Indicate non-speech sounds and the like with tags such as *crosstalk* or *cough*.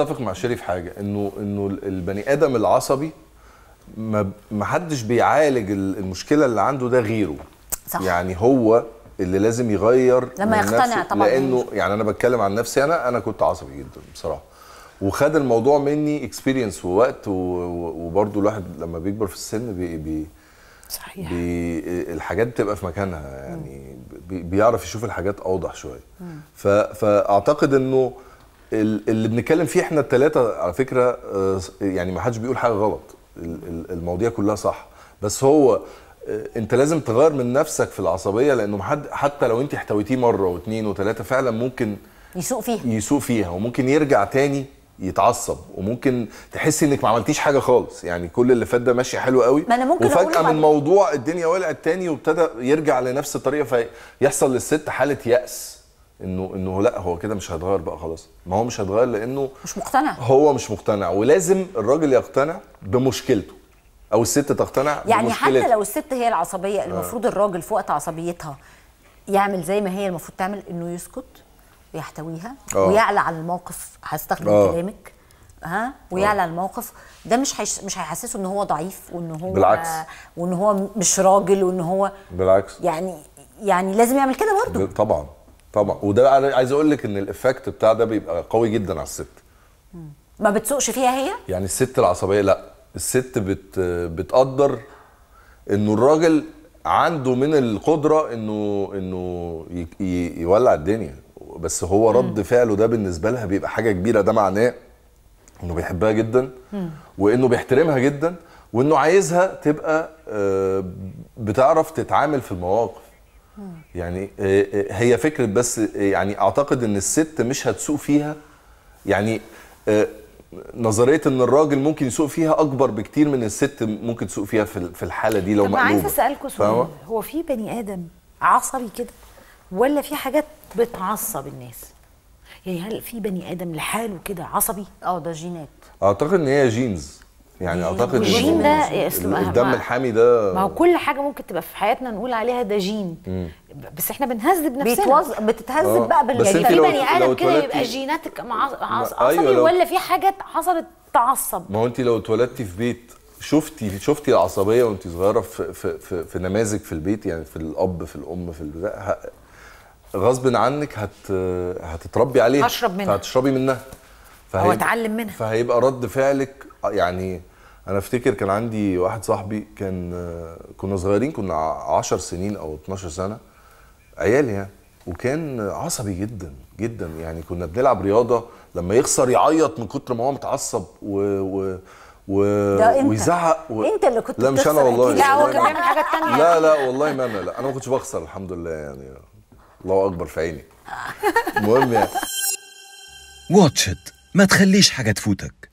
اتفق مع شريف حاجه انه انه البني ادم العصبي ما حدش بيعالج المشكله اللي عنده ده غيره صح. يعني هو اللي لازم يغير لما يقتنع طبعا لانه يعني انا بتكلم عن نفسي انا انا كنت عصبي جدا بصراحه وخد الموضوع مني اكسبيرينس ووقت وبرده الواحد لما بيكبر في السن بي بي صحيح بي الحاجات بتبقى في مكانها يعني بي بيعرف يشوف الحاجات اوضح شويه فاعتقد انه اللي بنتكلم فيه احنا الثلاثه على فكره آه، يعني ما حدش بيقول حاجه غلط المواضيع كلها صح بس هو آه، انت لازم تغير من نفسك في العصبيه لانه حد حتى لو انت احتويتيه مره واثنين وثلاثه فعلا ممكن يسوق فيها يسوق فيها وممكن يرجع تاني يتعصب وممكن تحسي انك ما عملتيش حاجه خالص يعني كل اللي فات ده ماشي حلو قوي ما أنا ممكن وفجاه من موضوع الدنيا ولعت تاني وابتدى يرجع لنفس الطريقه فيحصل للست حاله يأس انه انه لا هو كده مش هيتغير بقى خلاص ما هو مش هيتغير لانه مش مقتنع هو مش مقتنع ولازم الراجل يقتنع بمشكلته او الست تقتنع يعني بمشكلته. حتى لو الست هي العصبيه آه. المفروض آه. الراجل في وقت عصبيتها يعمل زي ما هي المفروض تعمل انه يسكت ويحتويها آه. ويعلى على الموقف هستخدم آه. كلامك ها ويعلى آه. على الموقف ده مش حيش مش هيحسسه ان هو ضعيف وان هو بالعكس وان هو مش راجل وان هو بالعكس يعني يعني لازم يعمل كده برضه طبعا طبعا وده انا عايز اقول لك ان الافكت بتاع ده بيبقى قوي جدا على الست ما بتسوقش فيها هي يعني الست العصبيه لا الست بت بتقدر انه الراجل عنده من القدره انه انه يولع الدنيا بس هو رد فعله ده بالنسبه لها بيبقى حاجه كبيره ده معناه انه بيحبها جدا وانه بيحترمها جدا وانه عايزها تبقى آه، بتعرف تتعامل في المواقف يعني آه، آه، هي فكره بس آه، يعني اعتقد ان الست مش هتسوق فيها يعني نظريه ان الراجل ممكن يسوق فيها اكبر بكتير من الست ممكن تسوق فيها في الحاله دي لو مقلوبه طب عايز اسالكوا سؤال هو في بني ادم عصبي كده ولا في حاجات بتعصب الناس يعني هل في بني ادم لحاله كده عصبي اه ده جينات اعتقد ان هي جينز يعني اعتقد الجين ده اسلوب إيه؟ الدم الحامي ده ما هو كل حاجه ممكن تبقى في حياتنا نقول عليها ده جين بس احنا بنهذب نفسنا بيتوز... بتتهذب آه. بقى بالجين في يعني بني ادم كده يبقى جيناتك مع... عصبي أيوة لو... ولا في حاجه حصلت تعصب ما هو انت لو اتولدتي في بيت شفتي شفتي العصبيه وانت صغيره في, في في في نماذج في البيت يعني في الاب في الام في البتاع غصب عنك هت هتتربي عليها هشرب منها هتشربي منها فهيبقى او اتعلم منها فهيبقى رد فعلك يعني انا افتكر كان عندي واحد صاحبي كان كنا صغيرين كنا 10 سنين او 12 سنه عيال يعني وكان عصبي جدا جدا يعني كنا بنلعب رياضه لما يخسر يعيط من كتر ما هو متعصب و, و و... ده ويزعق و... انت اللي كنت لا مش انا والله يعني لا هو كان بيعمل حاجات ثانيه لا لا والله ما انا لا انا ما كنتش بخسر الحمد لله يعني الله اكبر في عيني *laughs* المهم يعني واتش ما تخليش حاجة تفوتك